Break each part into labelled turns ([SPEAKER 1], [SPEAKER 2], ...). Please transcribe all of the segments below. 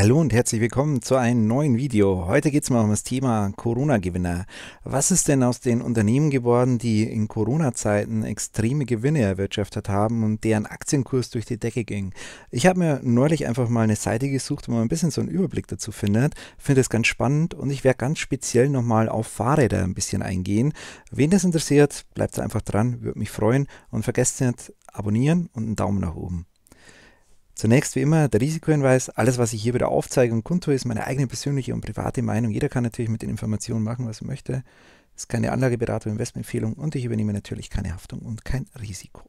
[SPEAKER 1] Hallo und herzlich willkommen zu einem neuen Video. Heute geht es mal um das Thema Corona-Gewinner. Was ist denn aus den Unternehmen geworden, die in Corona-Zeiten extreme Gewinne erwirtschaftet haben und deren Aktienkurs durch die Decke ging? Ich habe mir neulich einfach mal eine Seite gesucht, wo man ein bisschen so einen Überblick dazu findet. Finde es ganz spannend und ich werde ganz speziell nochmal auf Fahrräder ein bisschen eingehen. Wen das interessiert, bleibt einfach dran, würde mich freuen und vergesst nicht, abonnieren und einen Daumen nach oben. Zunächst wie immer der Risikohinweis, alles was ich hier wieder aufzeige und kundtue, ist meine eigene persönliche und private Meinung. Jeder kann natürlich mit den Informationen machen, was er möchte. Es ist keine Anlageberatung, Investmentempfehlung und ich übernehme natürlich keine Haftung und kein Risiko.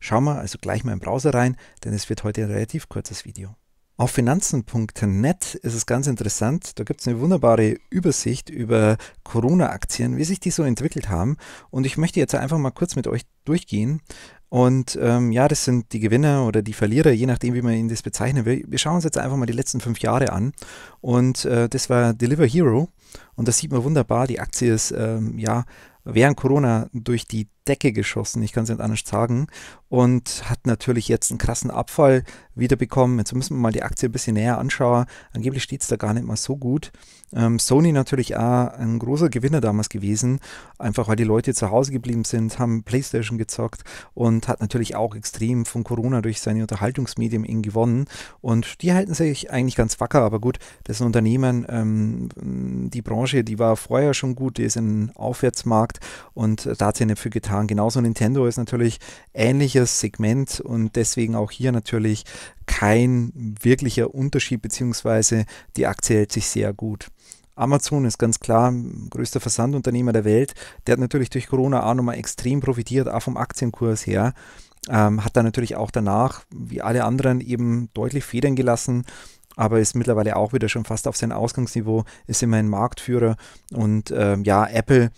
[SPEAKER 1] Schauen wir also gleich mal im Browser rein, denn es wird heute ein relativ kurzes Video. Auf finanzen.net ist es ganz interessant. Da gibt es eine wunderbare Übersicht über Corona-Aktien, wie sich die so entwickelt haben. Und ich möchte jetzt einfach mal kurz mit euch durchgehen. Und ähm, ja, das sind die Gewinner oder die Verlierer, je nachdem, wie man ihnen das bezeichnen will. Wir schauen uns jetzt einfach mal die letzten fünf Jahre an. Und äh, das war Deliver Hero. Und das sieht man wunderbar. Die Aktie ist ähm, ja während Corona durch die Decke geschossen, ich kann es nicht anders sagen. Und hat natürlich jetzt einen krassen Abfall wiederbekommen. Jetzt müssen wir mal die Aktie ein bisschen näher anschauen. Angeblich steht es da gar nicht mal so gut. Ähm, Sony natürlich auch ein großer Gewinner damals gewesen, einfach weil die Leute zu Hause geblieben sind, haben Playstation gezockt und hat natürlich auch extrem von Corona durch seine Unterhaltungsmedium ihn gewonnen. Und die halten sich eigentlich ganz wacker, aber gut, das ist ein Unternehmen, ähm, die Branche, die war vorher schon gut, die ist ein Aufwärtsmarkt und da hat sie nicht viel getan momentan. Genauso Nintendo ist natürlich ähnliches Segment und deswegen auch hier natürlich kein wirklicher Unterschied, beziehungsweise die Aktie hält sich sehr gut. Amazon ist ganz klar größter Versandunternehmer der Welt. Der hat natürlich durch Corona auch nochmal extrem profitiert, auch vom Aktienkurs her. Ähm, hat dann natürlich auch danach, wie alle anderen, eben deutlich Federn gelassen, aber ist mittlerweile auch wieder schon fast auf sein Ausgangsniveau, ist immerhin Marktführer. Und ähm, ja, Apple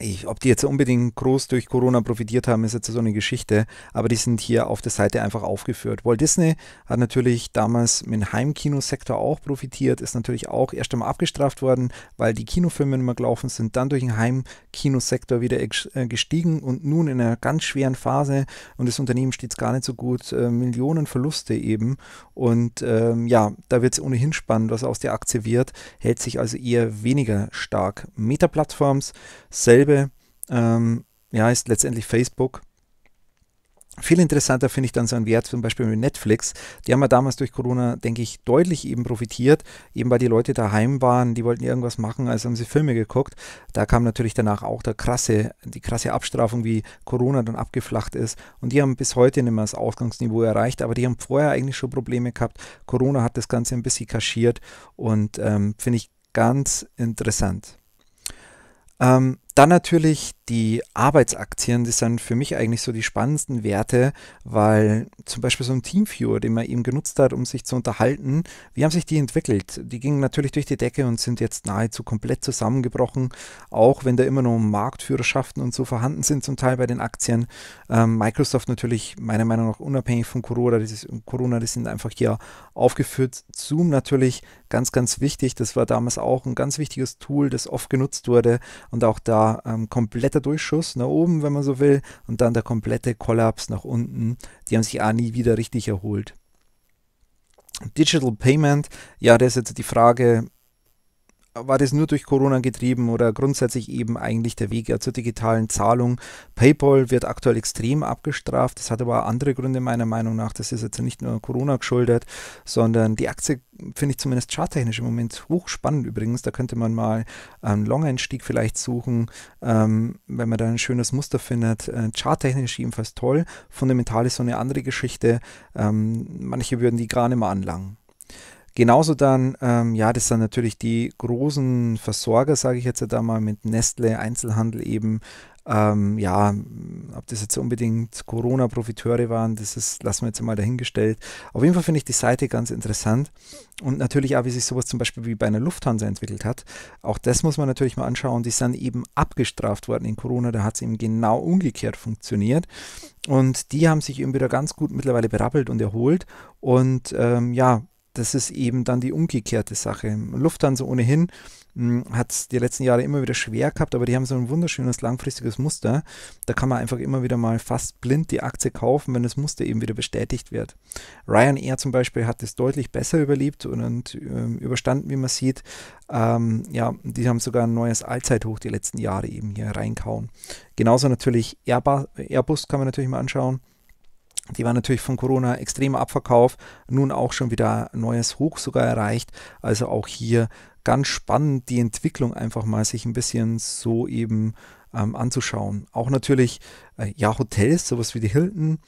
[SPEAKER 1] ich, ob die jetzt unbedingt groß durch Corona profitiert haben, ist jetzt so eine Geschichte, aber die sind hier auf der Seite einfach aufgeführt. Walt Disney hat natürlich damals mit dem Heimkinosektor auch profitiert, ist natürlich auch erst einmal abgestraft worden, weil die Kinofilme immer gelaufen sind, dann durch den Heimkinosektor wieder äh, gestiegen und nun in einer ganz schweren Phase und das Unternehmen steht es gar nicht so gut, äh, Millionen Verluste eben und ähm, ja, da wird es ohnehin spannend, was aus der Aktie wird, hält sich also eher weniger stark. Meta-Plattforms selbst schreibe, ähm, ja, ist letztendlich Facebook. Viel interessanter finde ich dann so einen Wert zum Beispiel mit Netflix. Die haben ja damals durch Corona, denke ich, deutlich eben profitiert, eben weil die Leute daheim waren, die wollten irgendwas machen, also haben sie Filme geguckt. Da kam natürlich danach auch der krasse, die krasse Abstrafung, wie Corona dann abgeflacht ist. Und die haben bis heute nicht mehr das Ausgangsniveau erreicht, aber die haben vorher eigentlich schon Probleme gehabt. Corona hat das Ganze ein bisschen kaschiert und ähm, finde ich ganz interessant. Ähm, dann natürlich die Arbeitsaktien, die sind für mich eigentlich so die spannendsten Werte, weil zum Beispiel so ein Teamviewer, den man eben genutzt hat, um sich zu unterhalten, wie haben sich die entwickelt? Die gingen natürlich durch die Decke und sind jetzt nahezu komplett zusammengebrochen, auch wenn da immer noch Marktführerschaften und so vorhanden sind, zum Teil bei den Aktien. Ähm, Microsoft natürlich meiner Meinung nach unabhängig von Corona, das ist, Corona, die sind einfach hier aufgeführt. Zoom natürlich ganz, ganz wichtig. Das war damals auch ein ganz wichtiges Tool, das oft genutzt wurde und auch da ähm, kompletter Durchschuss nach oben, wenn man so will, und dann der komplette Kollaps nach unten. Die haben sich auch nie wieder richtig erholt. Digital Payment, ja, das ist jetzt die Frage, war das nur durch Corona getrieben oder grundsätzlich eben eigentlich der Weg zur digitalen Zahlung? PayPal wird aktuell extrem abgestraft. Das hat aber andere Gründe meiner Meinung nach. Das ist jetzt nicht nur Corona geschuldet, sondern die Aktie finde ich zumindest charttechnisch im Moment hochspannend übrigens. Da könnte man mal einen Long-Einstieg vielleicht suchen, ähm, wenn man da ein schönes Muster findet. Äh, charttechnisch jedenfalls toll. Fundamental ist so eine andere Geschichte. Ähm, manche würden die gar nicht mehr anlangen. Genauso dann, ähm, ja, das sind natürlich die großen Versorger, sage ich jetzt ja halt da mal, mit Nestle, Einzelhandel eben. Ähm, ja, ob das jetzt unbedingt Corona-Profiteure waren, das ist, lassen wir jetzt mal dahingestellt. Auf jeden Fall finde ich die Seite ganz interessant und natürlich auch, wie sich sowas zum Beispiel wie bei einer Lufthansa entwickelt hat. Auch das muss man natürlich mal anschauen. Die sind eben abgestraft worden in Corona, da hat es eben genau umgekehrt funktioniert. Und die haben sich eben wieder ganz gut mittlerweile berappelt und erholt. Und ähm, ja, das ist eben dann die umgekehrte Sache. Lufthansa ohnehin hm, hat es die letzten Jahre immer wieder schwer gehabt, aber die haben so ein wunderschönes langfristiges Muster. Da kann man einfach immer wieder mal fast blind die Aktie kaufen, wenn das Muster eben wieder bestätigt wird. Ryanair zum Beispiel hat es deutlich besser überlebt und, und ähm, überstanden, wie man sieht. Ähm, ja, die haben sogar ein neues Allzeithoch die letzten Jahre eben hier reinkauen. Genauso natürlich Airbus, Airbus kann man natürlich mal anschauen. Die waren natürlich von Corona extrem Abverkauf, nun auch schon wieder neues Hoch sogar erreicht. Also auch hier ganz spannend, die Entwicklung einfach mal sich ein bisschen so eben ähm, anzuschauen. Auch natürlich, äh, ja, Hotels, sowas wie die Hilton.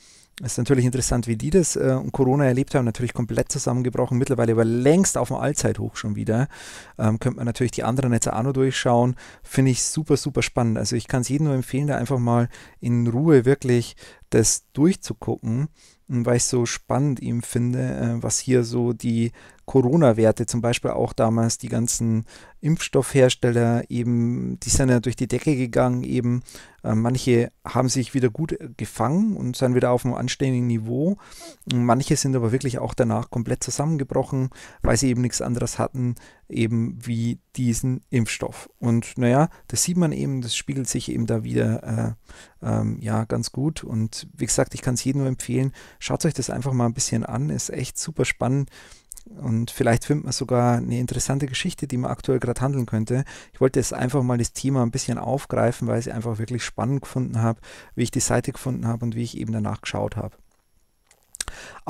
[SPEAKER 1] Ist natürlich interessant, wie die das äh, Corona erlebt haben. Natürlich komplett zusammengebrochen, mittlerweile aber längst auf dem Allzeithoch schon wieder. Ähm, könnte man natürlich die anderen Netze auch noch durchschauen. Finde ich super, super spannend. Also ich kann es jedem nur empfehlen, da einfach mal in Ruhe wirklich das durchzugucken, hm, weil ich so spannend eben finde, äh, was hier so die Corona-Werte, zum Beispiel auch damals die ganzen Impfstoffhersteller eben, die sind ja durch die Decke gegangen eben. Äh, manche haben sich wieder gut äh, gefangen und sind wieder auf einem anständigen Niveau. Hm, manche sind aber wirklich auch danach komplett zusammengebrochen, weil sie eben nichts anderes hatten, eben wie diesen Impfstoff. Und naja, das sieht man eben, das spiegelt sich eben da wieder äh, ähm, ja ganz gut. Und wie gesagt, ich kann es jedem nur empfehlen, schaut euch das einfach mal ein bisschen an, ist echt super spannend. Und vielleicht findet man sogar eine interessante Geschichte, die man aktuell gerade handeln könnte. Ich wollte jetzt einfach mal das Thema ein bisschen aufgreifen, weil ich es einfach wirklich spannend gefunden habe, wie ich die Seite gefunden habe und wie ich eben danach geschaut habe.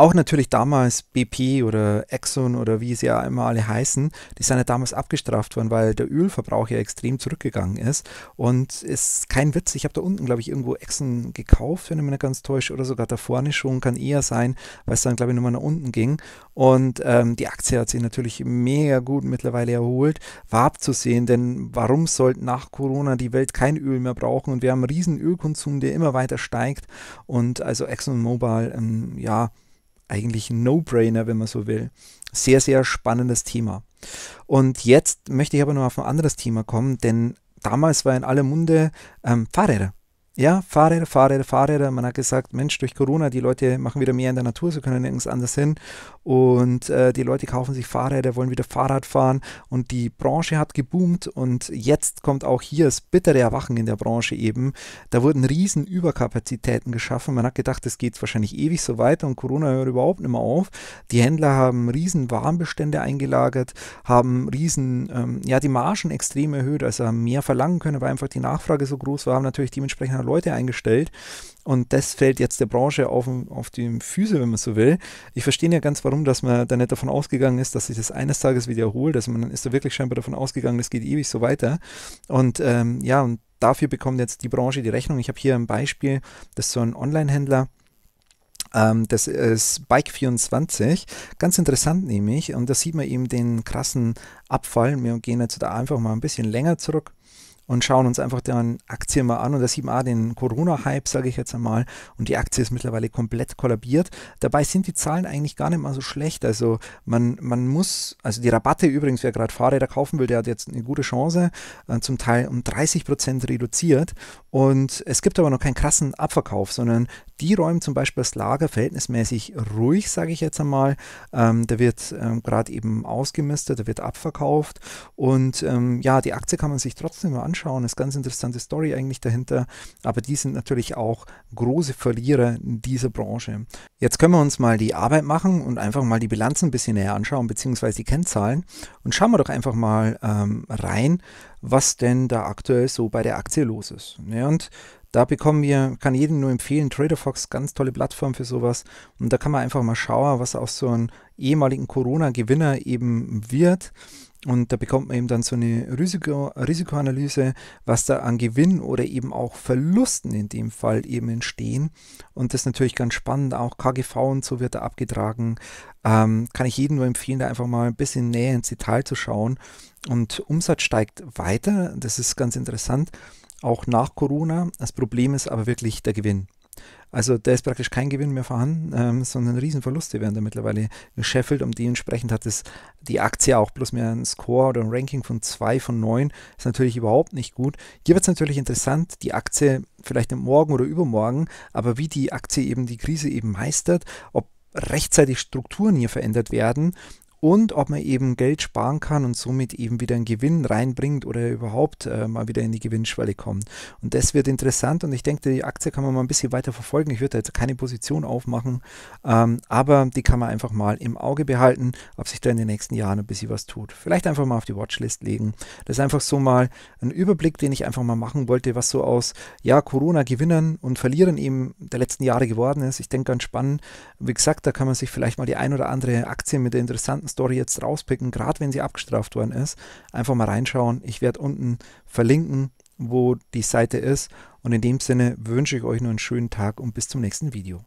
[SPEAKER 1] Auch natürlich damals BP oder Exxon oder wie sie ja immer alle heißen, die sind ja damals abgestraft worden, weil der Ölverbrauch ja extrem zurückgegangen ist. Und es ist kein Witz, ich habe da unten, glaube ich, irgendwo Exxon gekauft, wenn ich mich nicht ganz täusche, oder sogar da vorne schon, kann eher sein, weil es dann, glaube ich, nochmal nach unten ging. Und ähm, die Aktie hat sich natürlich mega gut mittlerweile erholt. War abzusehen, denn warum sollte nach Corona die Welt kein Öl mehr brauchen? Und wir haben einen riesen Ölkonsum, der immer weiter steigt. Und also ExxonMobil, ähm, ja, eigentlich ein No-Brainer, wenn man so will. Sehr, sehr spannendes Thema. Und jetzt möchte ich aber noch auf ein anderes Thema kommen, denn damals war in aller Munde ähm, Fahrräder ja, Fahrräder, Fahrräder, Fahrräder. Man hat gesagt, Mensch, durch Corona, die Leute machen wieder mehr in der Natur, sie können nirgends anders hin. Und äh, die Leute kaufen sich Fahrräder, wollen wieder Fahrrad fahren. Und die Branche hat geboomt. Und jetzt kommt auch hier das bittere Erwachen in der Branche eben. Da wurden riesen Überkapazitäten geschaffen. Man hat gedacht, das geht wahrscheinlich ewig so weiter und Corona hört überhaupt nicht mehr auf. Die Händler haben riesen Warenbestände eingelagert, haben riesen, ähm, ja, die Margen extrem erhöht, also haben mehr verlangen können, weil einfach die Nachfrage so groß war, haben natürlich dementsprechend keiner Leute eingestellt. Und das fällt jetzt der Branche auf, auf die Füße, wenn man so will. Ich verstehe ja ganz, warum, dass man da nicht davon ausgegangen ist, dass sich das eines Tages wiederholt. Also man ist da wirklich scheinbar davon ausgegangen, das geht ewig so weiter. Und ähm, ja, und dafür bekommt jetzt die Branche die Rechnung. Ich habe hier ein Beispiel, das ist so ein Online-Händler. Ähm, das ist Bike24. Ganz interessant nämlich. Und da sieht man eben den krassen Abfall. Wir gehen jetzt da einfach mal ein bisschen länger zurück und schauen uns einfach deren Aktien mal an. Und da sieht man auch den Corona-Hype, sage ich jetzt einmal, und die Aktie ist mittlerweile komplett kollabiert. Dabei sind die Zahlen eigentlich gar nicht mal so schlecht. Also man, man muss, also die Rabatte übrigens, wer gerade Fahrräder kaufen will, der hat jetzt eine gute Chance, äh, zum Teil um 30 Prozent reduziert. Und es gibt aber noch keinen krassen Abverkauf, sondern die räumen zum Beispiel das Lager verhältnismäßig ruhig, sage ich jetzt einmal. Ähm, da wird ähm, gerade eben ausgemistet, da wird abverkauft. Und ähm, ja, die Aktie kann man sich trotzdem mal anschauen. Ist ganz interessante Story eigentlich dahinter. Aber die sind natürlich auch große Verlierer dieser Branche. Jetzt können wir uns mal die Arbeit machen und einfach mal die Bilanzen ein bisschen näher anschauen, beziehungsweise die Kennzahlen. Und schauen wir doch einfach mal ähm, rein, was denn da aktuell so bei der Aktie los ist. Ja, und da bekommen wir, kann jedem nur empfehlen, TraderFox, ganz tolle Plattform für sowas. Und da kann man einfach mal schauen, was aus so einem ehemaligen Corona-Gewinner eben wird. Und da bekommt man eben dann so eine Risiko, Risikoanalyse, was da an Gewinn oder eben auch Verlusten in dem Fall eben entstehen. Und das ist natürlich ganz spannend. Auch KGV und so wird da abgetragen. Ähm, kann ich jedem nur empfehlen, da einfach mal ein bisschen näher ins Detail zu schauen. Und Umsatz steigt weiter. Das ist ganz interessant auch nach Corona. Das Problem ist aber wirklich der Gewinn. Also da ist praktisch kein Gewinn mehr vorhanden, ähm, sondern Riesenverluste werden da mittlerweile gescheffelt und dementsprechend hat es die Aktie auch bloß mehr einen Score oder ein Ranking von 2 von 9. Ist natürlich überhaupt nicht gut. Hier wird es natürlich interessant, die Aktie vielleicht Morgen oder übermorgen, aber wie die Aktie eben die Krise eben meistert, ob rechtzeitig Strukturen hier verändert werden und ob man eben Geld sparen kann und somit eben wieder einen Gewinn reinbringt oder überhaupt äh, mal wieder in die Gewinnschwelle kommt. Und das wird interessant und ich denke, die Aktie kann man mal ein bisschen weiter verfolgen. Ich würde jetzt keine Position aufmachen, ähm, aber die kann man einfach mal im Auge behalten, ob sich da in den nächsten Jahren ein bisschen was tut. Vielleicht einfach mal auf die Watchlist legen. Das ist einfach so mal ein Überblick, den ich einfach mal machen wollte, was so aus ja, Corona-Gewinnern und Verlierern eben der letzten Jahre geworden ist. Ich denke, ganz spannend. Wie gesagt, da kann man sich vielleicht mal die ein oder andere Aktie mit der interessanten Story jetzt rauspicken, gerade wenn sie abgestraft worden ist. Einfach mal reinschauen. Ich werde unten verlinken, wo die Seite ist. Und in dem Sinne wünsche ich euch nur einen schönen Tag und bis zum nächsten Video.